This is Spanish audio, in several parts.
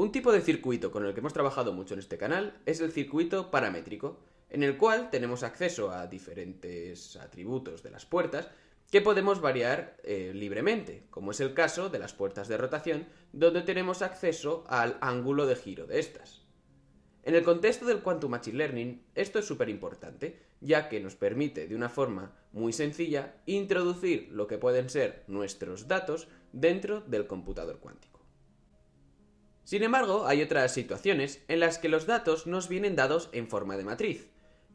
Un tipo de circuito con el que hemos trabajado mucho en este canal es el circuito paramétrico, en el cual tenemos acceso a diferentes atributos de las puertas que podemos variar eh, libremente, como es el caso de las puertas de rotación, donde tenemos acceso al ángulo de giro de estas. En el contexto del Quantum Machine Learning, esto es súper importante, ya que nos permite de una forma muy sencilla introducir lo que pueden ser nuestros datos dentro del computador cuántico. Sin embargo, hay otras situaciones en las que los datos nos vienen dados en forma de matriz,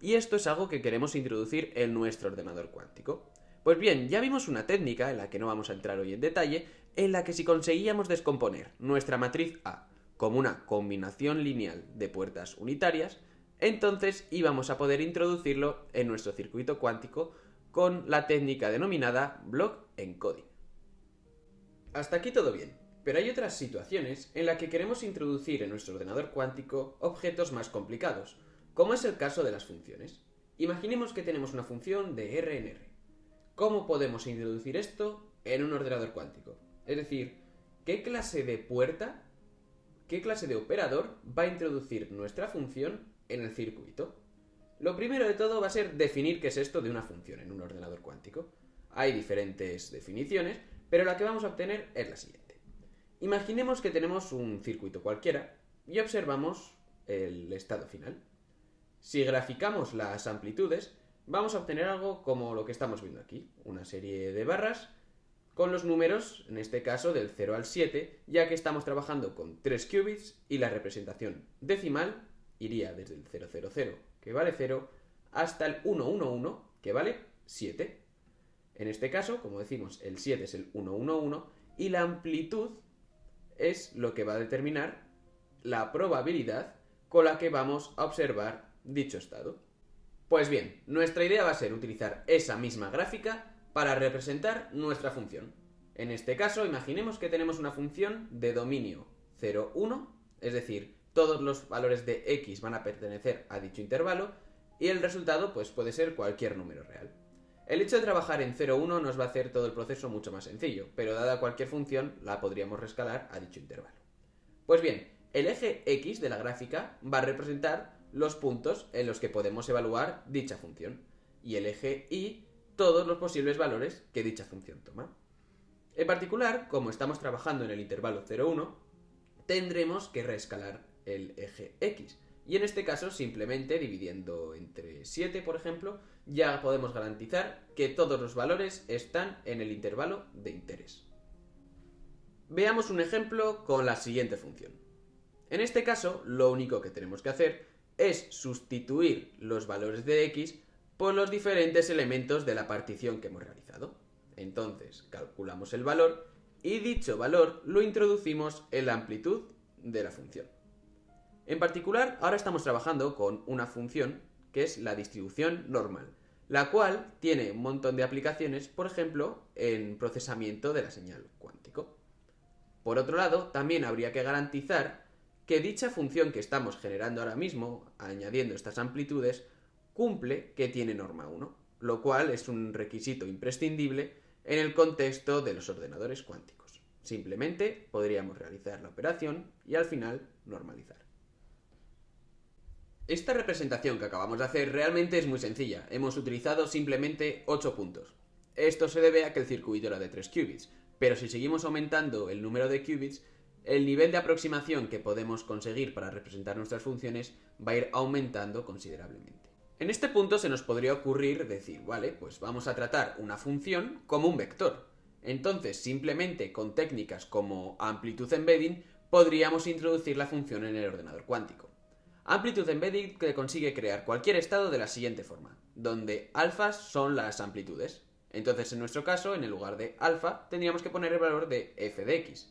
y esto es algo que queremos introducir en nuestro ordenador cuántico. Pues bien, ya vimos una técnica, en la que no vamos a entrar hoy en detalle, en la que si conseguíamos descomponer nuestra matriz A como una combinación lineal de puertas unitarias, entonces íbamos a poder introducirlo en nuestro circuito cuántico con la técnica denominada block encoding. Hasta aquí todo bien, pero hay otras situaciones en las que queremos introducir en nuestro ordenador cuántico objetos más complicados, como es el caso de las funciones. Imaginemos que tenemos una función de R en R. ¿Cómo podemos introducir esto en un ordenador cuántico? Es decir, ¿qué clase de puerta, qué clase de operador va a introducir nuestra función en el circuito? Lo primero de todo va a ser definir qué es esto de una función en un ordenador cuántico. Hay diferentes definiciones, pero la que vamos a obtener es la siguiente. Imaginemos que tenemos un circuito cualquiera y observamos el estado final. Si graficamos las amplitudes, vamos a obtener algo como lo que estamos viendo aquí, una serie de barras con los números, en este caso del 0 al 7, ya que estamos trabajando con 3 qubits y la representación decimal iría desde el 000, que vale 0, hasta el 111, que vale 7. En este caso, como decimos, el 7 es el 111 y la amplitud es lo que va a determinar la probabilidad con la que vamos a observar dicho estado. Pues bien, nuestra idea va a ser utilizar esa misma gráfica para representar nuestra función. En este caso, imaginemos que tenemos una función de dominio 0, 1, es decir, todos los valores de x van a pertenecer a dicho intervalo, y el resultado pues, puede ser cualquier número real. El hecho de trabajar en 0,1 nos va a hacer todo el proceso mucho más sencillo, pero dada cualquier función la podríamos rescalar a dicho intervalo. Pues bien, el eje X de la gráfica va a representar los puntos en los que podemos evaluar dicha función y el eje Y todos los posibles valores que dicha función toma. En particular, como estamos trabajando en el intervalo 0,1, tendremos que reescalar el eje X, y en este caso, simplemente dividiendo entre 7, por ejemplo, ya podemos garantizar que todos los valores están en el intervalo de interés. Veamos un ejemplo con la siguiente función. En este caso, lo único que tenemos que hacer es sustituir los valores de x por los diferentes elementos de la partición que hemos realizado. Entonces, calculamos el valor y dicho valor lo introducimos en la amplitud de la función. En particular, ahora estamos trabajando con una función que es la distribución normal, la cual tiene un montón de aplicaciones, por ejemplo, en procesamiento de la señal cuántico. Por otro lado, también habría que garantizar que dicha función que estamos generando ahora mismo, añadiendo estas amplitudes, cumple que tiene norma 1, lo cual es un requisito imprescindible en el contexto de los ordenadores cuánticos. Simplemente podríamos realizar la operación y al final normalizar. Esta representación que acabamos de hacer realmente es muy sencilla, hemos utilizado simplemente 8 puntos. Esto se debe a que el circuito era de 3 qubits, pero si seguimos aumentando el número de qubits, el nivel de aproximación que podemos conseguir para representar nuestras funciones va a ir aumentando considerablemente. En este punto se nos podría ocurrir decir, vale, pues vamos a tratar una función como un vector. Entonces, simplemente con técnicas como amplitud embedding, podríamos introducir la función en el ordenador cuántico amplitud embedded que consigue crear cualquier estado de la siguiente forma, donde alfas son las amplitudes. Entonces, en nuestro caso, en el lugar de alfa, tendríamos que poner el valor de f de x.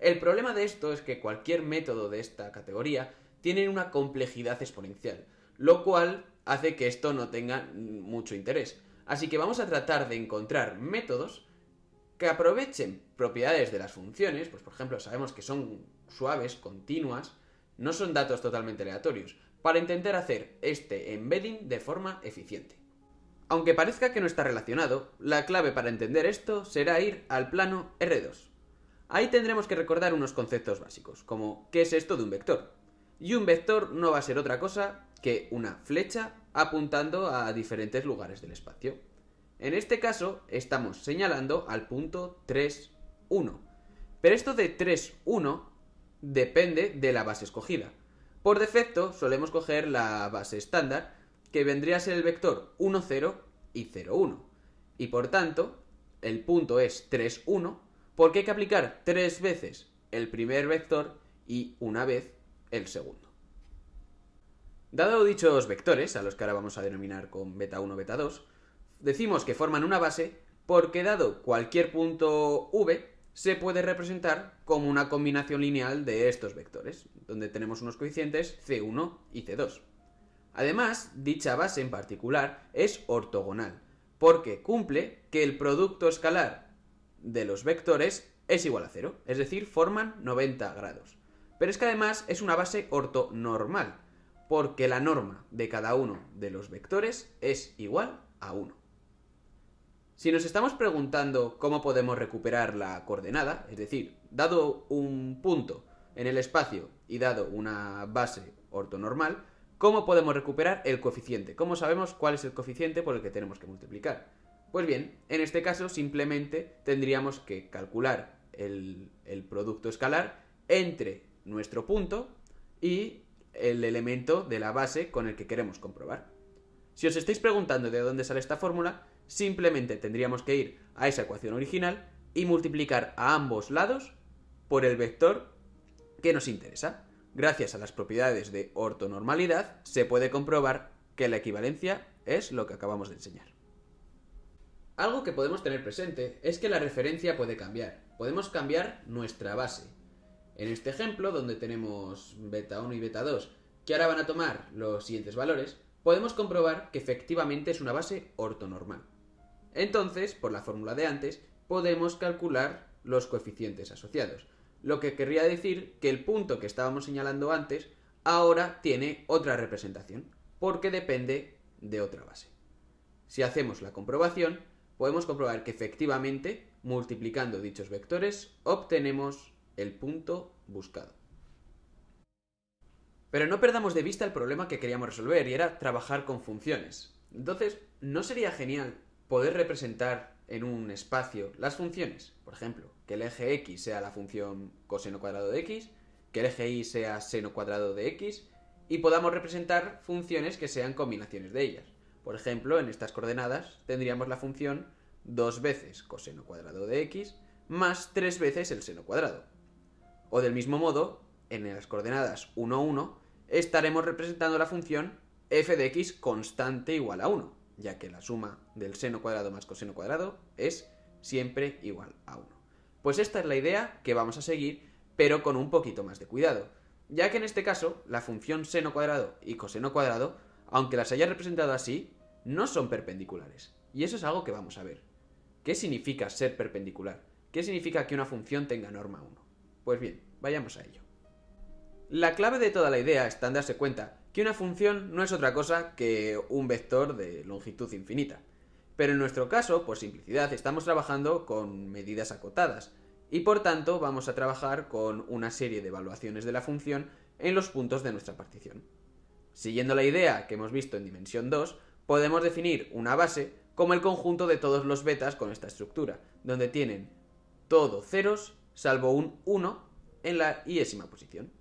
El problema de esto es que cualquier método de esta categoría tiene una complejidad exponencial, lo cual hace que esto no tenga mucho interés. Así que vamos a tratar de encontrar métodos que aprovechen propiedades de las funciones, pues por ejemplo sabemos que son suaves, continuas, no son datos totalmente aleatorios, para intentar hacer este embedding de forma eficiente. Aunque parezca que no está relacionado, la clave para entender esto será ir al plano R2. Ahí tendremos que recordar unos conceptos básicos, como qué es esto de un vector. Y un vector no va a ser otra cosa que una flecha apuntando a diferentes lugares del espacio. En este caso, estamos señalando al punto 3, 1. Pero esto de 3, 1 depende de la base escogida. Por defecto solemos coger la base estándar, que vendría a ser el vector 1, 0 y 0, 1. Y por tanto, el punto es 3, 1, porque hay que aplicar tres veces el primer vector y una vez el segundo. Dado dichos vectores, a los que ahora vamos a denominar con beta 1, beta 2, decimos que forman una base porque dado cualquier punto v, se puede representar como una combinación lineal de estos vectores, donde tenemos unos coeficientes C1 y C2. Además, dicha base en particular es ortogonal, porque cumple que el producto escalar de los vectores es igual a 0, es decir, forman 90 grados. Pero es que además es una base ortonormal, porque la norma de cada uno de los vectores es igual a 1. Si nos estamos preguntando cómo podemos recuperar la coordenada, es decir, dado un punto en el espacio y dado una base ortonormal, ¿cómo podemos recuperar el coeficiente? ¿Cómo sabemos cuál es el coeficiente por el que tenemos que multiplicar? Pues bien, en este caso simplemente tendríamos que calcular el, el producto escalar entre nuestro punto y el elemento de la base con el que queremos comprobar. Si os estáis preguntando de dónde sale esta fórmula, Simplemente tendríamos que ir a esa ecuación original y multiplicar a ambos lados por el vector que nos interesa. Gracias a las propiedades de ortonormalidad se puede comprobar que la equivalencia es lo que acabamos de enseñar. Algo que podemos tener presente es que la referencia puede cambiar. Podemos cambiar nuestra base. En este ejemplo, donde tenemos beta 1 y beta 2, que ahora van a tomar los siguientes valores, podemos comprobar que efectivamente es una base ortonormal. Entonces, por la fórmula de antes, podemos calcular los coeficientes asociados. Lo que querría decir que el punto que estábamos señalando antes ahora tiene otra representación, porque depende de otra base. Si hacemos la comprobación, podemos comprobar que efectivamente, multiplicando dichos vectores, obtenemos el punto buscado. Pero no perdamos de vista el problema que queríamos resolver y era trabajar con funciones. Entonces, ¿no sería genial poder representar en un espacio las funciones, por ejemplo, que el eje x sea la función coseno cuadrado de x, que el eje y sea seno cuadrado de x, y podamos representar funciones que sean combinaciones de ellas. Por ejemplo, en estas coordenadas tendríamos la función dos veces coseno cuadrado de x más tres veces el seno cuadrado. O del mismo modo, en las coordenadas 1, 1, estaremos representando la función f de x constante igual a 1 ya que la suma del seno cuadrado más coseno cuadrado es siempre igual a 1. Pues esta es la idea que vamos a seguir, pero con un poquito más de cuidado, ya que en este caso la función seno cuadrado y coseno cuadrado, aunque las haya representado así, no son perpendiculares. Y eso es algo que vamos a ver. ¿Qué significa ser perpendicular? ¿Qué significa que una función tenga norma 1? Pues bien, vayamos a ello. La clave de toda la idea está en darse cuenta que una función no es otra cosa que un vector de longitud infinita. Pero en nuestro caso, por simplicidad, estamos trabajando con medidas acotadas, y por tanto vamos a trabajar con una serie de evaluaciones de la función en los puntos de nuestra partición. Siguiendo la idea que hemos visto en dimensión 2, podemos definir una base como el conjunto de todos los betas con esta estructura, donde tienen todo ceros salvo un 1 en la iésima posición.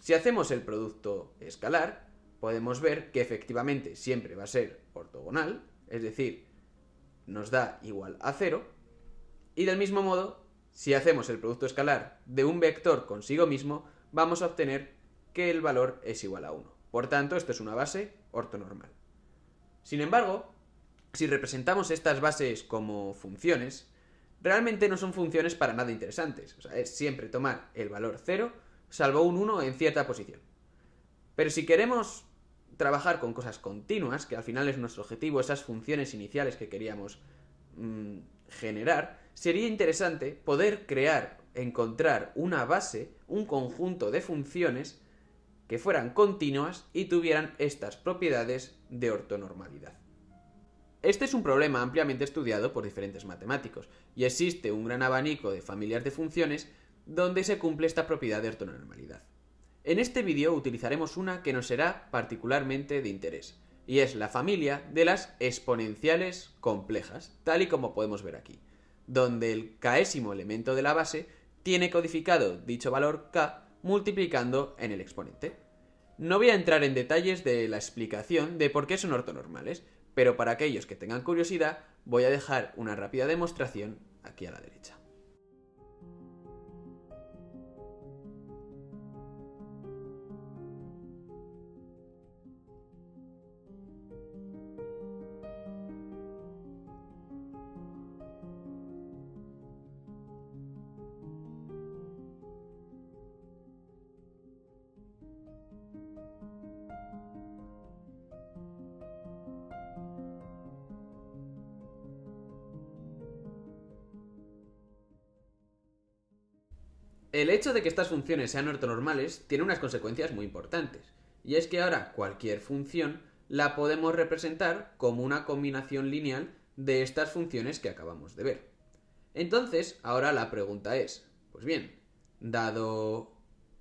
Si hacemos el producto escalar, podemos ver que efectivamente siempre va a ser ortogonal, es decir, nos da igual a cero, Y del mismo modo, si hacemos el producto escalar de un vector consigo mismo, vamos a obtener que el valor es igual a 1. Por tanto, esto es una base ortonormal. Sin embargo, si representamos estas bases como funciones, realmente no son funciones para nada interesantes. O sea, es siempre tomar el valor 0 salvo un 1 en cierta posición. Pero si queremos trabajar con cosas continuas, que al final es nuestro objetivo, esas funciones iniciales que queríamos mm, generar, sería interesante poder crear, encontrar una base, un conjunto de funciones que fueran continuas y tuvieran estas propiedades de ortonormalidad. Este es un problema ampliamente estudiado por diferentes matemáticos, y existe un gran abanico de familias de funciones donde se cumple esta propiedad de ortonormalidad. En este vídeo utilizaremos una que nos será particularmente de interés, y es la familia de las exponenciales complejas, tal y como podemos ver aquí, donde el késimo elemento de la base tiene codificado dicho valor k multiplicando en el exponente. No voy a entrar en detalles de la explicación de por qué son ortonormales, pero para aquellos que tengan curiosidad voy a dejar una rápida demostración aquí a la derecha. El hecho de que estas funciones sean ortonormales tiene unas consecuencias muy importantes, y es que ahora cualquier función la podemos representar como una combinación lineal de estas funciones que acabamos de ver. Entonces, ahora la pregunta es, pues bien, dado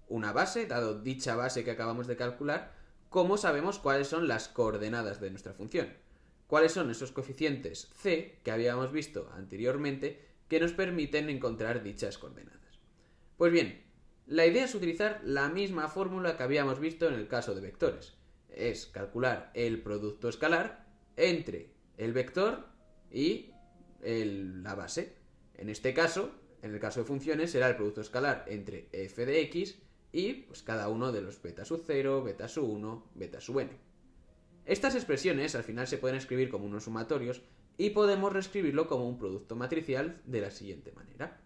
una base, dado dicha base que acabamos de calcular, ¿cómo sabemos cuáles son las coordenadas de nuestra función? ¿Cuáles son esos coeficientes c que habíamos visto anteriormente que nos permiten encontrar dichas coordenadas? Pues bien, la idea es utilizar la misma fórmula que habíamos visto en el caso de vectores. Es calcular el producto escalar entre el vector y la base. En este caso, en el caso de funciones, será el producto escalar entre f de x y pues, cada uno de los beta sub 0, beta sub 1, beta sub n. Estas expresiones al final se pueden escribir como unos sumatorios y podemos reescribirlo como un producto matricial de la siguiente manera.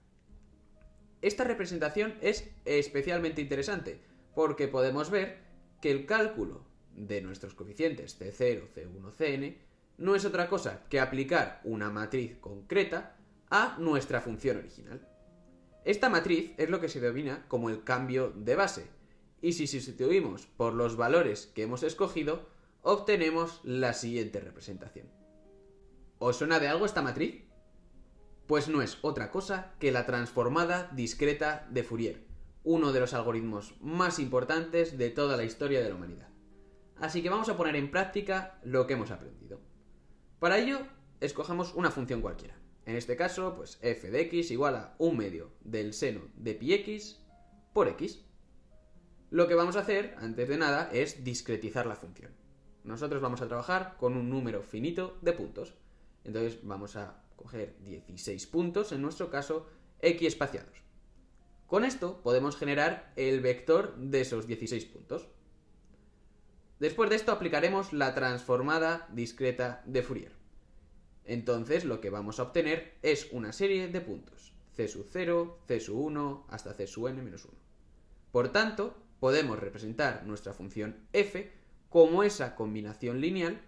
Esta representación es especialmente interesante porque podemos ver que el cálculo de nuestros coeficientes C0, C1, Cn no es otra cosa que aplicar una matriz concreta a nuestra función original. Esta matriz es lo que se denomina como el cambio de base, y si sustituimos por los valores que hemos escogido, obtenemos la siguiente representación. ¿Os suena de algo esta matriz? pues no es otra cosa que la transformada discreta de Fourier, uno de los algoritmos más importantes de toda la historia de la humanidad. Así que vamos a poner en práctica lo que hemos aprendido. Para ello, escojamos una función cualquiera. En este caso, pues f de x igual a un medio del seno de pi x por x. Lo que vamos a hacer, antes de nada, es discretizar la función. Nosotros vamos a trabajar con un número finito de puntos. Entonces vamos a 16 puntos, en nuestro caso, x espaciados. Con esto podemos generar el vector de esos 16 puntos. Después de esto aplicaremos la transformada discreta de Fourier. Entonces lo que vamos a obtener es una serie de puntos, C sub 0, C 1, hasta C sub n menos 1. Por tanto, podemos representar nuestra función f como esa combinación lineal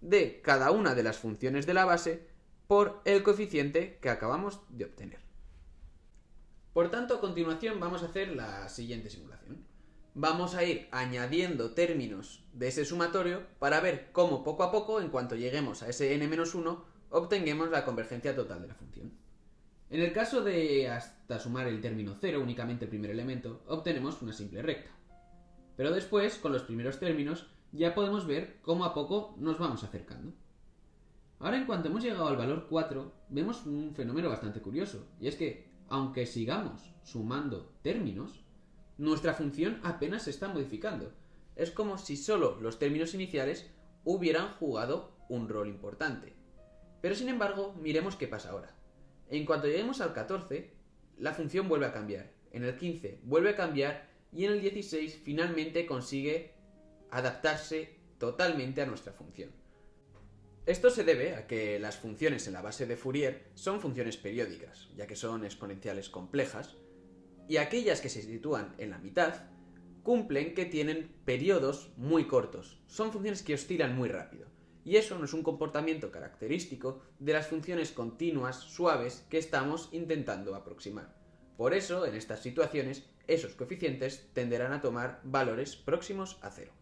de cada una de las funciones de la base por el coeficiente que acabamos de obtener. Por tanto, a continuación vamos a hacer la siguiente simulación. Vamos a ir añadiendo términos de ese sumatorio para ver cómo poco a poco, en cuanto lleguemos a ese n-1, obtengamos la convergencia total de la función. En el caso de hasta sumar el término 0, únicamente el primer elemento, obtenemos una simple recta. Pero después, con los primeros términos, ya podemos ver cómo a poco nos vamos acercando. Ahora en cuanto hemos llegado al valor 4, vemos un fenómeno bastante curioso, y es que, aunque sigamos sumando términos, nuestra función apenas se está modificando. Es como si solo los términos iniciales hubieran jugado un rol importante. Pero sin embargo, miremos qué pasa ahora. En cuanto lleguemos al 14, la función vuelve a cambiar. En el 15 vuelve a cambiar y en el 16 finalmente consigue adaptarse totalmente a nuestra función. Esto se debe a que las funciones en la base de Fourier son funciones periódicas, ya que son exponenciales complejas, y aquellas que se sitúan en la mitad cumplen que tienen periodos muy cortos, son funciones que oscilan muy rápido, y eso no es un comportamiento característico de las funciones continuas suaves que estamos intentando aproximar. Por eso, en estas situaciones, esos coeficientes tenderán a tomar valores próximos a cero.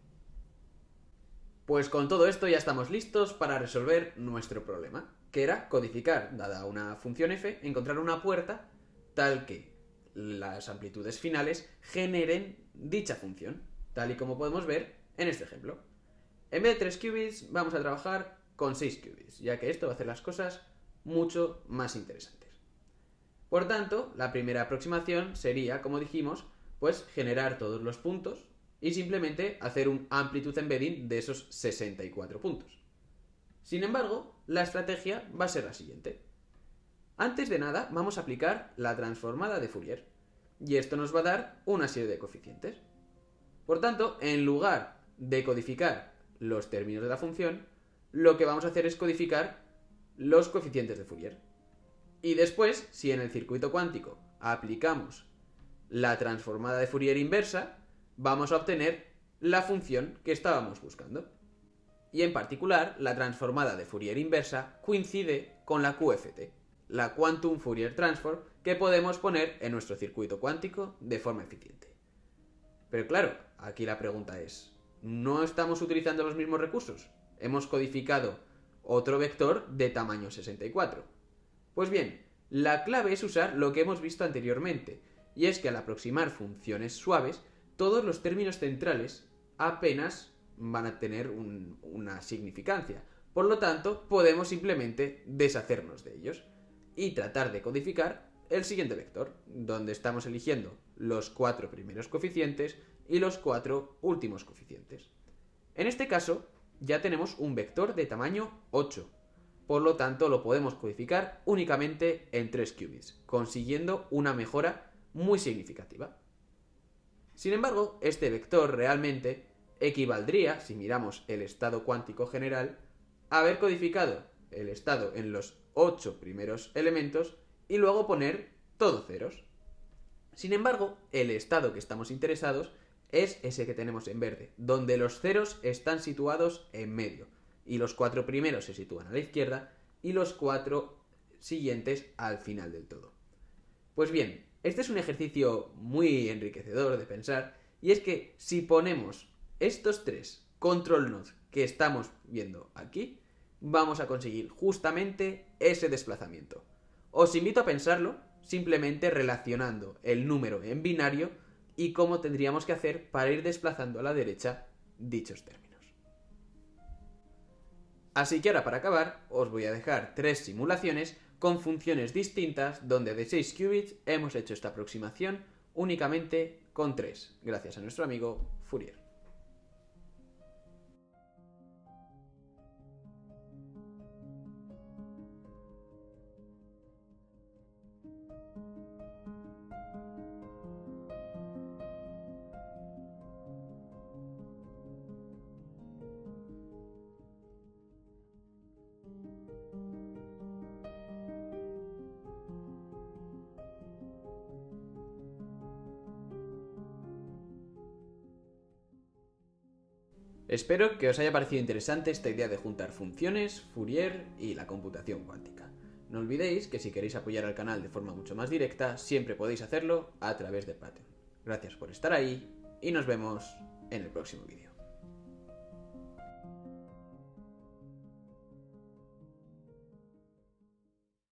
Pues con todo esto ya estamos listos para resolver nuestro problema, que era codificar, dada una función f, encontrar una puerta tal que las amplitudes finales generen dicha función, tal y como podemos ver en este ejemplo. En vez de 3 qubits, vamos a trabajar con 6 qubits, ya que esto va a hacer las cosas mucho más interesantes. Por tanto, la primera aproximación sería, como dijimos, pues generar todos los puntos y simplemente hacer un amplitud embedding de esos 64 puntos. Sin embargo, la estrategia va a ser la siguiente. Antes de nada, vamos a aplicar la transformada de Fourier, y esto nos va a dar una serie de coeficientes. Por tanto, en lugar de codificar los términos de la función, lo que vamos a hacer es codificar los coeficientes de Fourier. Y después, si en el circuito cuántico aplicamos la transformada de Fourier inversa, vamos a obtener la función que estábamos buscando. Y en particular, la transformada de Fourier inversa coincide con la QFT, la Quantum Fourier Transform, que podemos poner en nuestro circuito cuántico de forma eficiente. Pero claro, aquí la pregunta es, ¿no estamos utilizando los mismos recursos? Hemos codificado otro vector de tamaño 64. Pues bien, la clave es usar lo que hemos visto anteriormente, y es que al aproximar funciones suaves, todos los términos centrales apenas van a tener una significancia. Por lo tanto, podemos simplemente deshacernos de ellos y tratar de codificar el siguiente vector, donde estamos eligiendo los cuatro primeros coeficientes y los cuatro últimos coeficientes. En este caso, ya tenemos un vector de tamaño 8, por lo tanto lo podemos codificar únicamente en 3 qubits, consiguiendo una mejora muy significativa. Sin embargo, este vector realmente equivaldría, si miramos el estado cuántico general, a haber codificado el estado en los ocho primeros elementos y luego poner todos ceros. Sin embargo, el estado que estamos interesados es ese que tenemos en verde, donde los ceros están situados en medio, y los cuatro primeros se sitúan a la izquierda y los cuatro siguientes al final del todo. Pues bien, este es un ejercicio muy enriquecedor de pensar, y es que si ponemos estos tres control nodes que estamos viendo aquí, vamos a conseguir justamente ese desplazamiento. Os invito a pensarlo simplemente relacionando el número en binario y cómo tendríamos que hacer para ir desplazando a la derecha dichos términos. Así que ahora para acabar os voy a dejar tres simulaciones con funciones distintas donde de 6 qubits hemos hecho esta aproximación únicamente con 3, gracias a nuestro amigo Fourier. Espero que os haya parecido interesante esta idea de juntar funciones, Fourier y la computación cuántica. No olvidéis que si queréis apoyar al canal de forma mucho más directa, siempre podéis hacerlo a través de Patreon. Gracias por estar ahí y nos vemos en el próximo vídeo.